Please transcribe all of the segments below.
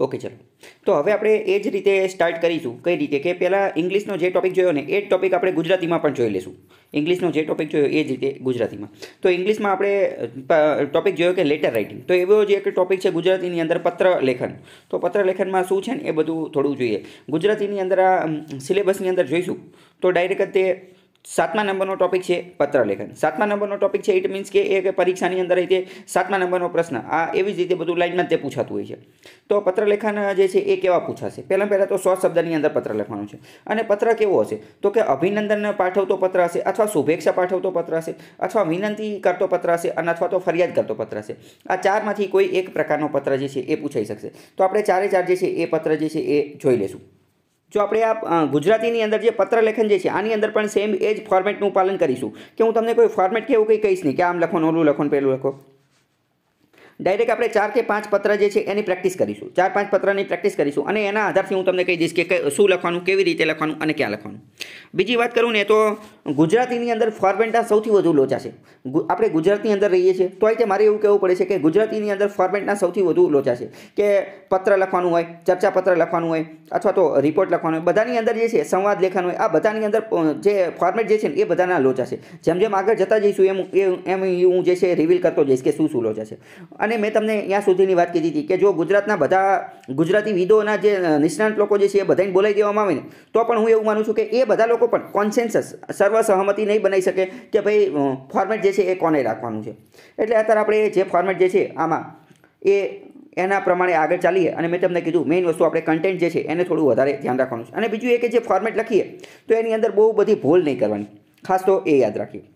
okay ચલો તો હવે આપણે એ જ રીતે સ્ટાર્ટ કરીશું કઈ રીતે કે પહેલાં ઇંગ્લિશનો જે ટોપિક જોયો ને એ જ ટોપિક આપણે ગુજરાતીમાં પણ જોઈ લઈશું ઇંગ્લિશનો જે ટોપિક જોયો એ જ રીતે ગુજરાતીમાં તો ઇંગ્લિશમાં આપણે ટોપિક જોયો કે લેટર રાઇટિંગ તો એવો જે એક ટોપિક છે ગુજરાતીની અંદર પત્ર લેખન તો પત્ર લેખનમાં શું છે ને એ બધું થોડું જોઈએ ગુજરાતીની અંદર આ સિલેબસની અંદર જોઈશું તો ડાયરેક્ટ તે સાતમા નંબરનો ટોપિક છે પત્રલેખન સાતમા નંબરનો ટોપિક છે ઇટ મીન્સ કે એ પરીક્ષાની અંદર રીતે સાતમા નંબરનો પ્રશ્ન આ એવી જ રીતે બધું લાઈનમાં તે પૂછાતું હોય છે તો પત્રલેખન જે છે એ કેવા પૂછાશે પહેલાં પહેલાં તો સો શબ્દની અંદર પત્ર લખવાનું છે અને પત્ર કેવો હશે તો કે અભિનંદન પાઠવતો પત્ર હશે અથવા શુભેચ્છા પાઠવતો પત્ર હશે અથવા વિનંતી કરતો પત્ર હશે અને અથવા તો ફરિયાદ કરતો પત્ર હશે આ ચારમાંથી કોઈ એક પ્રકારનો પત્ર જે છે એ પૂછાઈ શકશે તો આપણે ચારે ચાર જે છે એ પત્ર જે છે એ જોઈ લેશું જો આપણે આ ગુજરાતીની અંદર જે પત્ર લેખન જે છે આની અંદર પણ સેમ એ જ ફોર્મેટનું પાલન કરીશું કે હું તમને કોઈ ફોર્મેટ કે એવું કંઈ કહીશ નહીં કે આમ લખો ઓલું લખો પહેલું લખો ડાયરેક્ટ આપણે ચાર કે પાંચ પત્ર જે છે એની પ્રેક્ટિસ કરીશું ચાર પાંચ પત્રની પ્રેક્ટિસ કરીશું અને એના આધારથી હું તમને કહી દઈશ કે શું લખવાનું કેવી રીતે લખવાનું અને ક્યાં લખવાનું બીજી વાત કરું ને તો ગુજરાતીની અંદર ફોર્મેટના સૌથી વધુ લોચા છે આપણે ગુજરાતની અંદર રહીએ છીએ તો રીતે મારે એવું કહેવું પડે છે કે ગુજરાતીની અંદર ફોર્મેટના સૌથી વધુ લોચા છે કે પત્ર લખવાનું હોય ચર્ચા પત્ર લખવાનું હોય અથવા તો રિપોર્ટ લખવાનો હોય બધાની અંદર જે છે સંવાદ લેખન હોય આ બધાની અંદર જે ફોર્મેટ જે છે ને એ બધાના લોચા છે જેમ જેમ આગળ જતા જઈશું એમ એમ હું જે છે રિવીલ કરતો જઈશ કે શું શું લોચા છે અને મેં તમને ત્યાં સુધીની વાત કીધી હતી કે જો ગુજરાતના બધા ગુજરાતી વિદોના જે નિષ્ણાંત લોકો જે છે એ બધાને બોલાવી દેવામાં આવે ને તો પણ હું એવું માનું છું કે એ બધા લોકો પણ કોન્સેન્સસ સર્વ સર્વસહમતિ નહીં બનાવી શકે કે ભાઈ ફોર્મેટ જે છે એ કોને રાખવાનું છે એટલે અત્યારે આપણે જે ફોર્મેટ જે છે આમાં એ એના પ્રમાણે આગળ ચાલીએ અને મેં તમને કીધું મેઇન વસ્તુ આપણે કન્ટેન્ટ જે છે એને થોડું વધારે ધ્યાન રાખવાનું છે અને બીજું એ કે જે ફોર્મેટ લખીએ તો એની અંદર બહુ બધી ભૂલ નહીં કરવાની ખાસ તો એ યાદ રાખીએ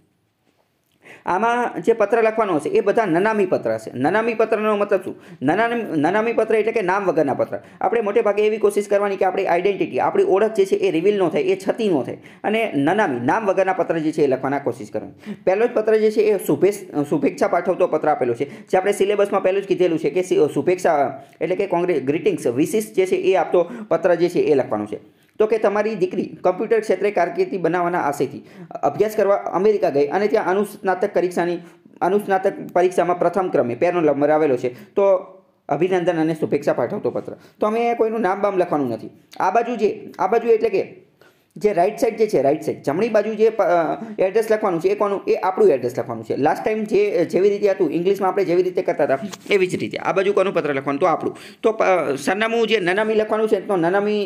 આમાં જે પત્ર લખવાનો હશે એ બધા નનામી પત્ર હશે નનામી પત્રનો મતલબ શું નનામી નનામી પત્ર એટલે કે નામ વગરના પત્ર આપણે મોટે ભાગે એવી કોશિશ કરવાની કે આપણી આઈડેન્ટિટી આપણી ઓળખ જે છે એ રિવીલ ન થાય એ છતી ન થાય અને નનામી નામ વગરના પત્ર જે છે એ લખવાના કોશિશ કરવાની પહેલો જ પત્ર જે છે એ શુભેશ શુભેચ્છા પાઠવતો પત્ર આપેલો છે જે આપણે સિલેબસમાં પહેલું જ કીધેલું છે કે શુભેચ્છા એટલે કે કોંગ્રેસ ગ્રીટિંગ્સ વિશિષ્ટ જે છે એ આપતો પત્ર જે છે એ લખવાનો છે તો કે તમારી દીકરી કમ્પ્યુટર ક્ષેત્રે કારકિર્દી બનાવવાના આશયથી અભ્યાસ કરવા અમેરિકા ગઈ અને ત્યાં અનુસ્નાતક પરીક્ષાની અનુસ્નાતક પરીક્ષામાં પ્રથમ ક્રમે પહેલો નંબર આવેલો છે તો અભિનંદન અને શુભેચ્છા પાઠવતો પત્ર તો અમે કોઈનું નામ બામ લખવાનું નથી આ બાજુ જે આ બાજુ એટલે કે જે રાઈટ સાઈડ જે છે રાઈટ સાઈડ જમણી બાજુ જે એડ્રેસ લખવાનું છે એ કોનું એ આપણું એડ્રેસ લખવાનું છે લાસ્ટ ટાઈમ જે જેવી રીતે હતું ઇંગ્લિશમાં આપણે જેવી રીતે કરતા હતા એવી જ રીતે આ બાજુ કોનું પત્ર લખવાનું તો આપણું તો સરનામું જે નનામી લખવાનું છે તો નનામી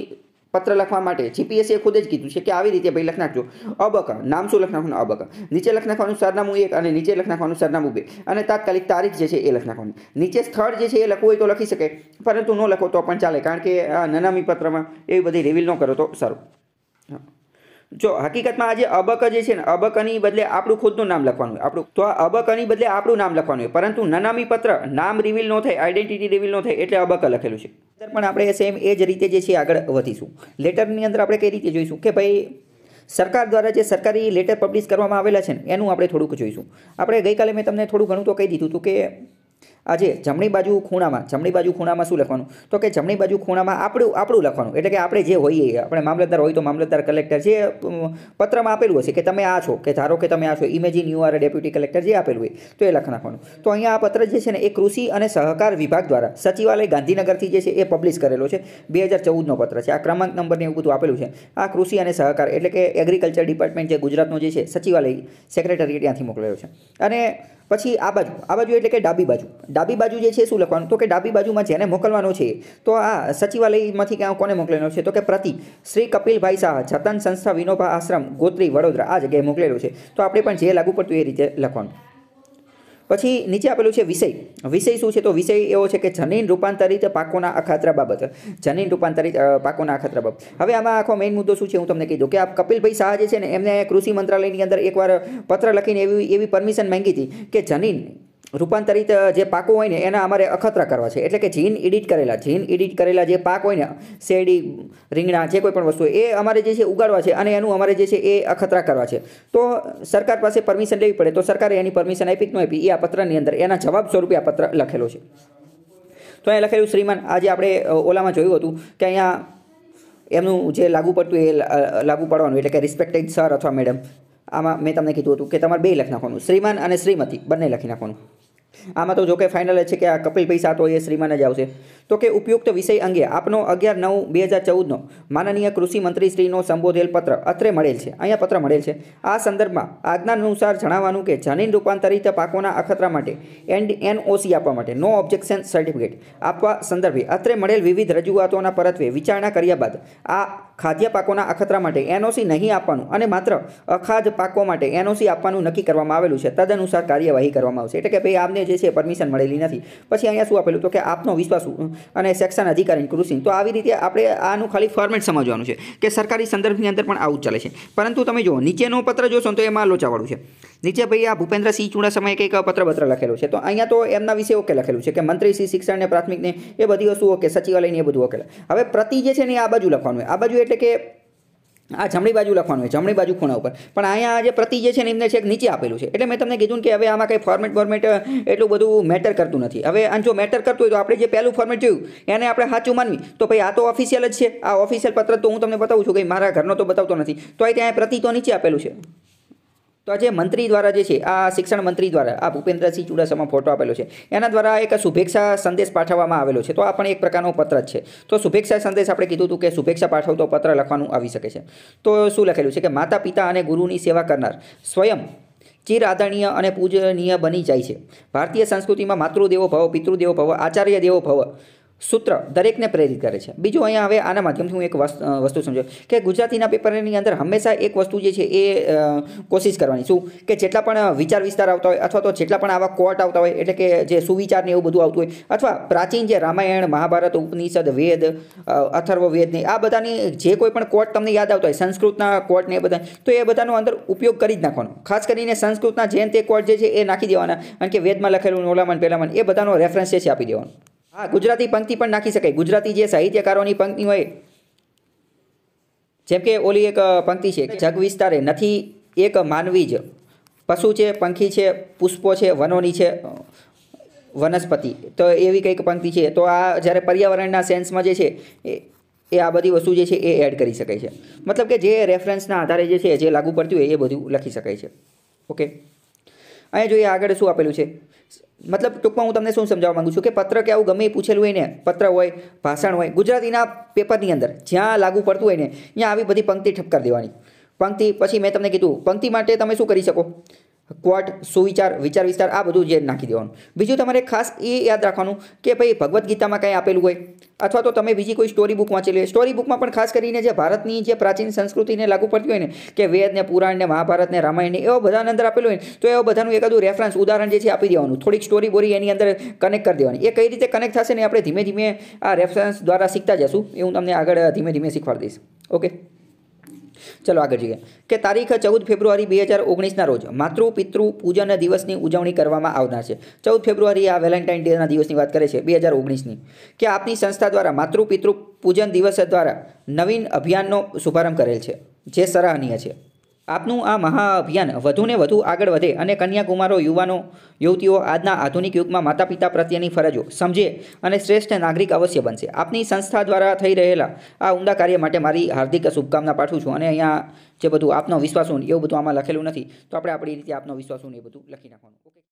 પત્ર લખવા માટે જીપીએસસીએ ખુદ જ કીધું છે કે આવી રીતે ભાઈ લખ નાખજો અબક નામ શું લખ નાખવાનું અબક નીચે લખ નાખવાનું સરનામું એક અને નીચે લખ નાખવાનું સરનામું બે અને તાત્કાલિક તારીખ જે છે એ લખ નાખવાની નીચે સ્થળ જે છે એ લખવું હોય તો લખી શકે પરંતુ ન લખો તો પણ ચાલે કારણ કે નનામી પત્રમાં એવી બધી રિવીલ ન કરો તો સારું હા જો હકીકતમાં આજે અબક જે છે ને અબકની બદલે આપણું ખુદનું નામ લખવાનું હોય આપણું તો આ અબકની બદલે આપણું નામ લખવાનું હોય પરંતુ નનામી પત્ર નામ રિવીલ ન થાય આઈડેન્ટિટી રિવીલ ન થાય એટલે અબક લખેલું છે પણ આપણે સેમ એ જ રીતે જે છે આગળ વધીશું લેટરની અંદર આપણે કઈ રીતે જોઈશું કે ભાઈ સરકાર દ્વારા જે સરકારી લેટર પબ્લિશ કરવામાં આવેલા છે ને એનું આપણે થોડુંક જોઈશું આપણે ગઈકાલે મેં તમને થોડું ઘણું તો કહી દીધું હતું કે આજે જમણી બાજુ ખૂણામાં જમણી બાજુ ખૂણામાં શું લખવાનું તો કે જમણી બાજુ ખૂણામાં આપણું આપણું લખવાનું એટલે કે આપણે જે હોઈએ આપણે મામલતદાર હોય તો મામલતદાર કલેક્ટર જે પત્રમાં આપેલું હશે કે તમે આ છો કે ધારો કે તમે આ છો imagine you are deputy collector જે આપેલું હોય તો એ લખ નાખવાનું તો અહીંયા આ પત્ર જે છે ને એ કૃષિ અને સહકાર વિભાગ દ્વારા સચિવાલય ગાંધીનગરથી જે છે એ પબ્લિશ કરેલો છે બે હજાર ચૌદનો પત્ર છે આ ક્રમાંક નંબરને એવું બધું આપેલું છે આ કૃષિ અને સહકાર એટલે કે એગ્રીકલ્ચર ડિપાર્ટમેન્ટ જે ગુજરાતનો જે છે સચિવાલય સેક્રેટરી ત્યાંથી મોકલેલો છે અને પછી આ બાજુ આ બાજુ એટલે કે ડાબી બાજુ ડાબી બાજુ જે છે શું લખવાનું તો કે ડાબી બાજુમાં જેને મોકલવાનો છે તો આ સચિવાલયમાંથી ક્યાં કોને મોકલેલો છે તો કે પ્રતિ શ્રી કપિલભાઈ શાહ જતન સંસ્થા વિનોભા આશ્રમ ગોત્રી વડોદરા આ જગ્યાએ મોકલેલો છે તો આપણે પણ જે લાગુ પડતું એ રીતે લખવાનું પછી નીચે આપેલું છે વિષય વિષય શું છે તો વિષય એવો છે કે જનીન રૂપાંતરિત પાકોના અખાતરા બાબત જનીન રૂપાંતરિત પાકોના અખાતરા બાબત હવે આમાં આખો મેઇન મુદ્દો શું છે હું તમને કહી દઉં કે આ કપિલભાઈ શાહ જે છે ને એમને કૃષિ મંત્રાલયની અંદર એકવાર પત્ર લખીને એવી એવી પરમિશન માંગી હતી કે જનીન રૂપાંતરિત જે પાકો હોય ને એના અમારે અખતરા કરવા છે એટલે કે જીન એડિટ કરેલા જીન ઇડિટ કરેલા જે પાક હોય ને શેરડી રીંગણા જે કોઈ પણ વસ્તુ એ અમારે જે છે ઉગાડવા છે અને એનું અમારે જે છે એ અખતરા કરવા છે તો સરકાર પાસે પરમિશન લેવી પડે તો સરકારે એની પરમિશન આપી કે ન આપી એ આ પત્રની અંદર એના જવાબ સ્વરૂપે આ પત્ર લખેલો છે તો અહીંયા લખેલું શ્રીમાન આજે આપણે ઓલામાં જોયું હતું કે અહીંયા એમનું જે લાગુ પડતું એ લાગુ પડવાનું એટલે કે રિસ્પેક્ટેડ સર અથવા મેડમ આમાં મેં તમને કીધું હતું કે તમારે બે લખી નાખવાનું શ્રીમાન અને શ્રીમતી બંને લખી નાખવાનું આમાં તો જો કે ફાઇનલ છે કે આ કપિલ પૈસા તો એ શ્રીમાન જ આવશે તો કે ઉપયુક્ત વિષય અંગે આપનો અગિયાર નવ બે હજાર ચૌદનો માનનીય કૃષિ મંત્રીશ્રીનો સંબોધેલ પત્ર અત્રે મળેલ છે અહીંયા પત્ર મળેલ છે આ સંદર્ભમાં આજ્ઞા અનુસાર જણાવવાનું કે જનીન રૂપાંતરિત પાકોના અખતરા માટે એન્ડ એનઓસી આપવા માટે નો ઓબ્જેક્શન સર્ટિફિકેટ આપવા સંદર્ભે અત્રે મળેલ વિવિધ રજૂઆતોના પરત્વે વિચારણા કર્યા બાદ આ ખાદ્ય પાકોના અખતરા માટે એનઓસી નહીં આપવાનું અને માત્ર અખાદ પાકો માટે એનઓસી આપવાનું નક્કી કરવામાં આવેલું છે તદનુસાર કાર્યવાહી કરવામાં આવશે એટલે કે ભાઈ આપને જે છે પરમિશન મળેલી નથી પછી અહીંયા શું આપેલું તો કે આપનો વિશ્વાસ અને સેક્શન અધિકારી કૃષિ તો આવી રીતે આપણે આનું ખાલી ફોર્મેટ સમજવાનું છે કે સરકારી સંદર્ભની અંદર પણ આવું જ ચાલે છે પરંતુ તમે જુઓ નીચેનો પત્ર જોશો તો એમાં લોચાવાળું છે નીચે ભાઈ આ ભૂપેન્દ્રસિંહ ચુડાસમાએ કંઈક પત્રપત્ર લખેલું છે તો અહીંયા તો એમના વિશે ઓકે લખેલું છે કે મંત્રી શ્રી શિક્ષણ પ્રાથમિકને એ બધી વસ્તુ ઓકે સચિવાલયને એ બધું ઓકે હવે પ્રતિ જે છે ને આ બાજુ લખવાનું આ બાજુ એટલે કે આ જમણી બાજુ લખવાનું હોય જમણી બાજુ ખૂણા ઉપર પણ અહીંયા જે પ્રતિ જે છે ને એમને છે નીચે આપેલું છે એટલે મેં તમને કીધું કે હવે આમાં કંઈ ફોર્મેટ ફોર્મેટ એટલું બધું મેટર કરતું નથી હવે અને જો મેટર કરતું હોય તો આપણે જે પહેલું ફોર્મેટ જોયું એને આપણે સાચું માનવી તો ભાઈ આ તો ઓફિશિયલ જ છે આ ઓફિશિયલ પત્ર તો હું તમને બતાવું છું કે મારા ઘરનો તો બતાવતો નથી તો અહીં ત્યાં પ્રતિ તો નીચે આપેલું છે તો આજે મંત્રી દ્વારા જે છે આ શિક્ષણ મંત્રી દ્વારા આ ભૂપેન્દ્રસિંહ ચુડાસમામાં ફોટો આપેલો છે એના દ્વારા એક શુભેચ્છા સંદેશ પાઠવવામાં આવેલો છે તો આ પણ એક પ્રકારનો પત્ર જ છે તો શુભેચ્છા સંદેશ આપણે કીધું હતું કે શુભેચ્છા પાઠવતો પત્ર લખવાનું આવી શકે છે તો શું લખેલું છે કે માતા પિતા અને ગુરુની સેવા કરનાર સ્વયં ચિર આદરણીય અને પૂજનીય બની જાય છે ભારતીય સંસ્કૃતિમાં માતૃદેવો ભવ પિતૃદેવો ભવ આચાર્ય દેવો ભવ સૂત્ર દરેકને પ્રેરિત કરે છે બીજું અહીંયા હવે આના માધ્યમથી હું એક વસ્તુ સમજો કે ગુજરાતીના પેપરની અંદર હંમેશા એક વસ્તુ જે છે એ કોશિશ કરવાની શું કે જેટલા પણ વિચાર વિસ્તાર આવતા હોય અથવા તો જેટલા પણ આવા કોર્ટ આવતા હોય એટલે કે જે સુવિચારને એવું બધું આવતું હોય અથવા પ્રાચીન જે રામાયણ મહાભારત ઉપનિષદ વેદ અથર્વ અથર્વવેદને આ બધાની જે કોઈ પણ કોર્ટ તમને યાદ આવતા હોય સંસ્કૃતના કોર્ટ ને એ બધા તો એ બધાનો અંદર ઉપયોગ કરી જ નાખવાનો ખાસ કરીને સંસ્કૃતના જૈન તે કોર્ટ જે છે એ નાખી દેવાના કારણ કે વેદમાં લખેલું ઓલામન પહેલામન એ બધાનો રેફરન્સ જે છે આપી દેવાનો હા ગુજરાતી પંક્તિ પણ નાખી શકાય ગુજરાતી જે સાહિત્યકારોની પંક્તિ હોય જેમ કે ઓલી એક પંક્તિ છે જગ વિસ્તારે નથી એક માનવી જ પશુ છે પંખી છે પુષ્પો છે વનોની છે વનસ્પતિ તો એવી કંઈક પંક્તિ છે તો આ જ્યારે પર્યાવરણના સેન્સમાં જે છે એ એ આ બધી વસ્તુ જે છે એ એડ કરી શકાય છે મતલબ કે જે રેફરન્સના આધારે જે છે જે લાગુ પડતી હોય એ બધું લખી શકાય છે ઓકે અહીંયા જોઈએ આગળ શું આપેલું છે મતલબ ટૂંકમાં હું તમને શું સમજાવવા માગું છું કે પત્ર કે આવું ગમે એ પૂછેલું હોય ને પત્ર હોય ભાષણ હોય ગુજરાતીના પેપરની અંદર જ્યાં લાગુ પડતું હોય ને ત્યાં આવી બધી પંક્તિ ઠપકાર દેવાની પંક્તિ પછી મેં તમને કીધું પંક્તિ માટે તમે શું કરી શકો ક્વોટ સુવિચાર વિચાર વિસ્તાર આ બધું જે નાખી દેવાનું બીજું તમારે ખાસ એ યાદ રાખવાનું કે ભાઈ ભગવદ્ ગીતામાં કંઈ આપેલું હોય અથવા તો તમે બીજી કોઈ સ્ટોરી બુક વાંચેલી હોય સ્ટોરી બુકમાં પણ ખાસ કરીને જે ભારતની જે પ્રાચીન સંસ્કૃતિને લાગુ પડતી હોય ને કે વેદ વેદને પુરાણને મહાભારતને રામાયણને એવા બધાના અંદર આપેલું હોય તો એવા બધાનું એકાદું રેફરન્સ ઉદાહરણ જે છે આપી દેવાનું થોડીક સ્ટોરી બોરી એની અંદર કનેક્ટ કરી દેવાની એ કઈ રીતે કનેક્ટ થશે ને આપણે ધીમે ધીમે આ રેફરન્સ દ્વારા શીખતા જશું એ હું તમને આગળ ધીમે ધીમે શીખવાડી દઈશ ઓકે ચલો આગળ જઈએ કે તારીખ ચૌદ ફેબ્રુઆરી બે હજાર ઓગણીસના રોજ માતૃ પિતૃ પૂજન દિવસની ઉજવણી કરવામાં આવનાર છે ચૌદ ફેબ્રુઆરી આ વેલેન્ટાઇન ડેના દિવસની વાત કરે છે બે હજાર ઓગણીસની કે આપની સંસ્થા દ્વારા માતૃ પિતૃ પૂજન દિવસ દ્વારા નવીન અભિયાનનો શુભારંભ કરેલ છે જે સરાહનીય છે આપનું આ મહાઅભિયાન વધુને વધુ આગળ વધે અને કન્યાકુમારો યુવાનો યુવતીઓ આજના આધુનિક યુગમાં માતા પિતા પ્રત્યેની ફરજો સમજે અને શ્રેષ્ઠ નાગરિક અવશ્ય બનશે આપની સંસ્થા દ્વારા થઈ રહેલા આ ઉમદા કાર્ય માટે મારી હાર્દિક શુભકામના પાઠું છું અને અહીંયા જે બધું આપનો વિશ્વાસ હું એવું બધું આમાં લખેલું નથી તો આપણે આપણી રીતે આપનો વિશ્વાસ હું એ બધું લખી નાખવાનું ઓકે